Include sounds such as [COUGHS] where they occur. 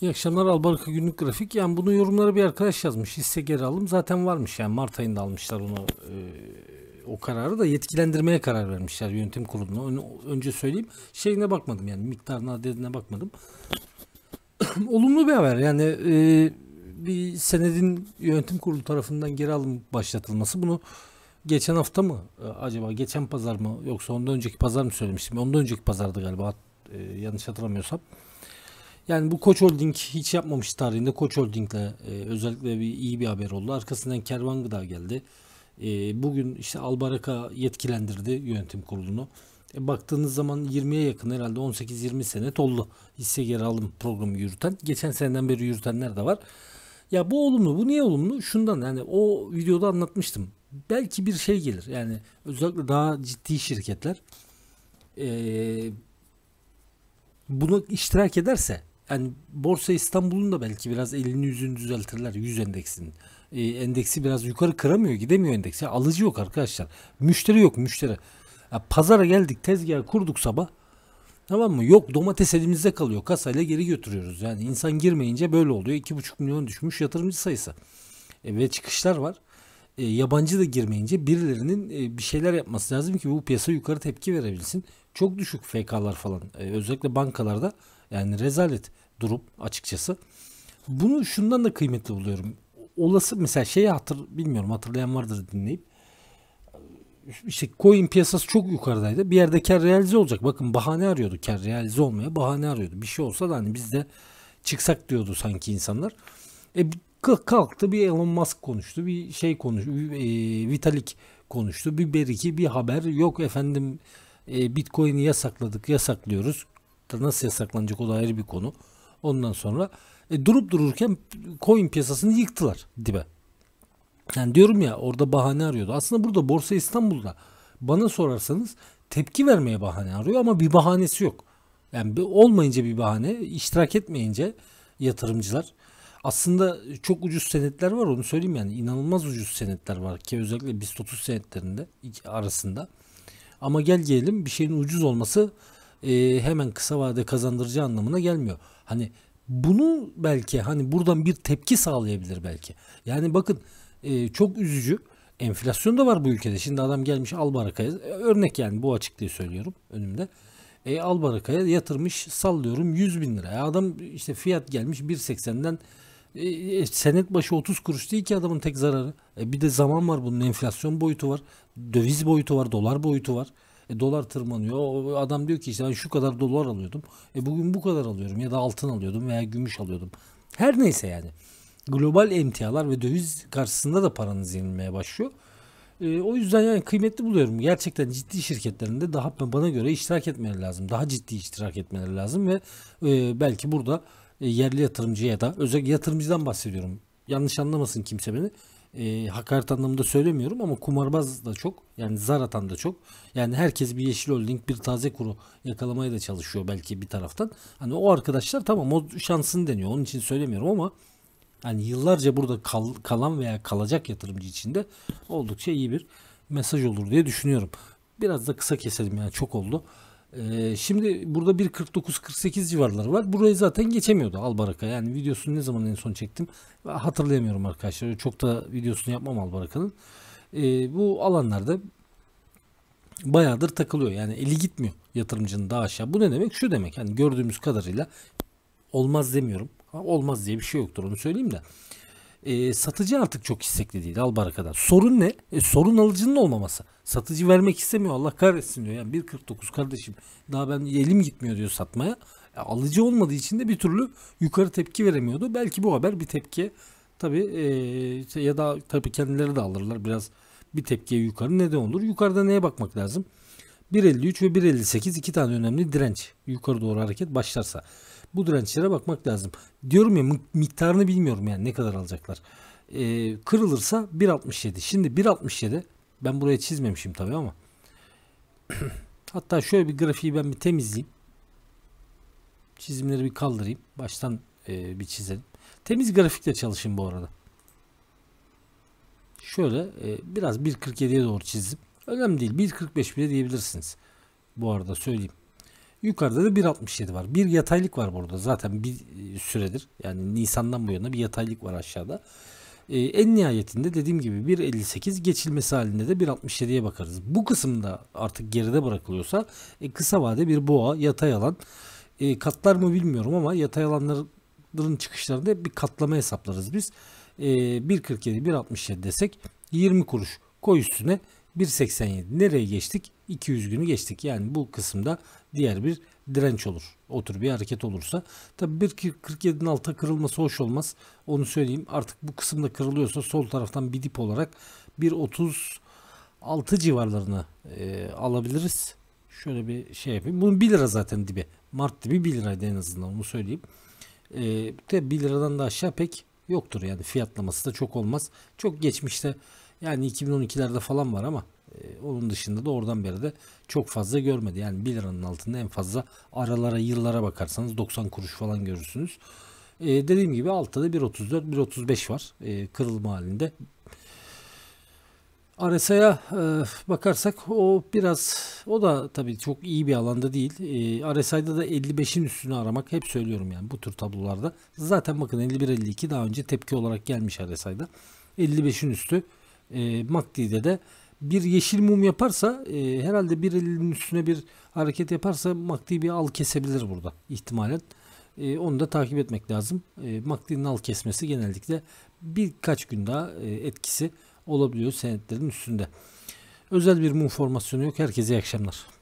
İyi akşamlar Albarka günlük grafik. Yani bunu yorumlara bir arkadaş yazmış. Hisse geri alım zaten varmış. Yani Mart ayında almışlar onu. Ee, o kararı da yetkilendirmeye karar vermişler yönetim kuruluna. Onu önce söyleyeyim. Şeyine bakmadım yani miktarına adedine bakmadım. [COUGHS] Olumlu bir haber. Yani e, bir senedin yönetim kurulu tarafından geri alım başlatılması bunu geçen hafta mı e, acaba geçen pazar mı yoksa ondan önceki pazar mı söylemiştim? Ondan önceki pazardı galiba. E, yanlış hatırlamıyorsam. Yani bu Koç Holding hiç yapmamış tarihinde Koç Holding'le e, özellikle bir iyi bir haber oldu. Arkasından Kervan Gıda geldi. E, bugün işte Albaraka yetkilendirdi yönetim kurulunu. E, baktığınız zaman 20'ye yakın herhalde 18-20 senet oldu hisse geri alım programı yürüten. Geçen seneden beri yürütenler de var. Ya bu olumlu. Bu niye olumlu? Şundan yani o videoda anlatmıştım. Belki bir şey gelir. Yani özellikle daha ciddi şirketler e, bunu iştirak ederse yani Borsa İstanbul'un da belki biraz elini yüzünü düzeltirler yüz endeksin E, endeksi biraz yukarı kıramıyor gidemiyor endeksi. alıcı yok arkadaşlar. Müşteri yok müşteri. Yani pazara geldik tezgah kurduk sabah. Tamam mı? Yok domates elimizde kalıyor. Kasayla geri götürüyoruz. Yani insan girmeyince böyle oluyor. 2,5 milyon düşmüş yatırımcı sayısı. E, ve çıkışlar var. E, yabancı da girmeyince birilerinin e, bir şeyler yapması lazım ki bu piyasa yukarı tepki verebilsin. Çok düşük FK'lar falan. E, özellikle bankalarda yani rezalet durum açıkçası. Bunu şundan da kıymetli buluyorum. Olası mesela şeyi hatır bilmiyorum hatırlayan vardır dinleyip işte coin piyasası çok yukarıdaydı. Bir yerde kar realize olacak. Bakın bahane arıyordu kar realize olmaya bahane arıyordu. Bir şey olsa da hani biz de çıksak diyordu sanki insanlar. E, kalktı bir Elon Musk konuştu. Bir şey konuştu. E, Vitalik konuştu. Bir beriki bir haber. Yok efendim e, Bitcoin'i yasakladık yasaklıyoruz. Nasıl yasaklanacak o da ayrı bir konu. Ondan sonra e, durup dururken coin piyasasını yıktılar dibe. Yani diyorum ya orada bahane arıyordu. Aslında burada Borsa İstanbul'da bana sorarsanız tepki vermeye bahane arıyor ama bir bahanesi yok. Yani olmayınca bir bahane, iştirak etmeyince yatırımcılar aslında çok ucuz senetler var onu söyleyeyim yani inanılmaz ucuz senetler var ki özellikle BIST 30 senetlerinde arasında. Ama gel gelelim bir şeyin ucuz olması e, hemen kısa vadede kazandırıcı anlamına gelmiyor. Hani bunu belki hani buradan bir tepki sağlayabilir belki. Yani bakın e, çok üzücü. Enflasyon da var bu ülkede. Şimdi adam gelmiş Albaraka'ya e, örnek yani bu açıklığı söylüyorum önümde. E, Albaraka'ya yatırmış sallıyorum 100 bin lira. E, adam işte fiyat gelmiş 1.80'den e, e, senet başı 30 kuruş değil ki adamın tek zararı. E, bir de zaman var bunun enflasyon boyutu var. Döviz boyutu var, dolar boyutu var. E, dolar tırmanıyor. adam diyor ki işte ben şu kadar dolar alıyordum. E, bugün bu kadar alıyorum ya da altın alıyordum veya gümüş alıyordum. Her neyse yani. Global emtialar ve döviz karşısında da paranız yenilmeye başlıyor. E, o yüzden yani kıymetli buluyorum. Gerçekten ciddi şirketlerinde daha bana göre iştirak etmeleri lazım. Daha ciddi iştirak etmeleri lazım ve e, belki burada e, yerli yatırımcıya da özellikle yatırımcıdan bahsediyorum. Yanlış anlamasın kimse beni e, hakaret anlamında söylemiyorum ama kumarbaz da çok yani zar atan da çok yani herkes bir yeşil holding bir taze kuru yakalamaya da çalışıyor belki bir taraftan hani o arkadaşlar tamam o şansını deniyor onun için söylemiyorum ama hani yıllarca burada kal, kalan veya kalacak yatırımcı için de oldukça iyi bir mesaj olur diye düşünüyorum biraz da kısa keselim yani çok oldu. Ee, şimdi burada bir 49 48 civarları var. Burayı zaten geçemiyordu Albaraka. Yani videosunu ne zaman en son çektim hatırlayamıyorum arkadaşlar. Çok da videosunu yapmam Albaraka'nın. Ee, bu alanlarda bayağıdır takılıyor. Yani eli gitmiyor yatırımcının daha aşağı. Bu ne demek? Şu demek. Yani gördüğümüz kadarıyla olmaz demiyorum. Ha, olmaz diye bir şey yoktur onu söyleyeyim de. Ee, satıcı artık çok istekli değil Albaraka'da. Sorun ne? E, sorun alıcının olmaması. Satıcı vermek istemiyor. Allah kahretsin diyor. Yani 1.49 kardeşim. Daha ben elim gitmiyor diyor satmaya. Ya alıcı olmadığı için de bir türlü yukarı tepki veremiyordu. Belki bu haber bir tepki tabi e, ya da tabi kendileri de alırlar biraz bir tepkiye yukarı ne de olur. Yukarıda neye bakmak lazım? 1.53 ve 1.58 iki tane önemli direnç. Yukarı doğru hareket başlarsa. Bu dirençlere bakmak lazım. Diyorum ya miktarını bilmiyorum yani ne kadar alacaklar. E, kırılırsa 1.67. Şimdi 1.67 ben buraya çizmemişim tabii ama. [CLEARS THROAT] Hatta şöyle bir grafiği ben bir temizleyeyim. Çizimleri bir kaldırayım. Baştan e, bir çizelim. Temiz grafikle çalışayım bu arada. Şöyle e, biraz 1.47'ye doğru çizdim. Önemli değil. 1.45 bile diyebilirsiniz. Bu arada söyleyeyim. Yukarıda da 1.67 var. Bir yataylık var burada zaten bir e, süredir. Yani Nisan'dan bu yana bir yataylık var aşağıda. E, en nihayetinde dediğim gibi 1.58 geçilmesi halinde de 1.67'ye bakarız. Bu kısımda artık geride bırakılıyorsa e, kısa vade bir boğa yatay alan e, katlar mı bilmiyorum ama yatay alanların çıkışlarında bir katlama hesaplarız biz. E, 1.47 1.67 desek 20 kuruş koy üstüne 1.87 nereye geçtik? 200 günü geçtik. Yani bu kısımda diğer bir direnç olur. Otur bir hareket olursa. Tabi 1.47'nin alta kırılması hoş olmaz. Onu söyleyeyim. Artık bu kısımda kırılıyorsa sol taraftan bir dip olarak 1.36 civarlarını e, alabiliriz. Şöyle bir şey yapayım. Bunun 1 lira zaten dibi. Mart dibi 1 liraydı en azından onu söyleyeyim. E, 1 liradan da aşağı pek yoktur yani fiyatlaması da çok olmaz. Çok geçmişte yani 2012'lerde falan var ama e, onun dışında da oradan beri de çok fazla görmedi. Yani 1 liranın altında en fazla aralara yıllara bakarsanız 90 kuruş falan görürsünüz. E, dediğim gibi altta da 1.34 1.35 var e, kırılma halinde. RSI'ye e, bakarsak o biraz o da tabii çok iyi bir alanda değil. E, RSI'da da 55'in üstünü aramak hep söylüyorum yani bu tür tablolarda. Zaten bakın 51-52 daha önce tepki olarak gelmiş RSI'da. 55'in üstü e, Makdi'de de bir yeşil mum yaparsa e, herhalde bir elinin üstüne bir hareket yaparsa Makdi bir al kesebilir burada ihtimalen. E, onu da takip etmek lazım. E, Makdi'nin al kesmesi genellikle birkaç gün daha e, etkisi olabiliyor senetlerin üstünde. Özel bir mum formasyonu yok. Herkese iyi akşamlar.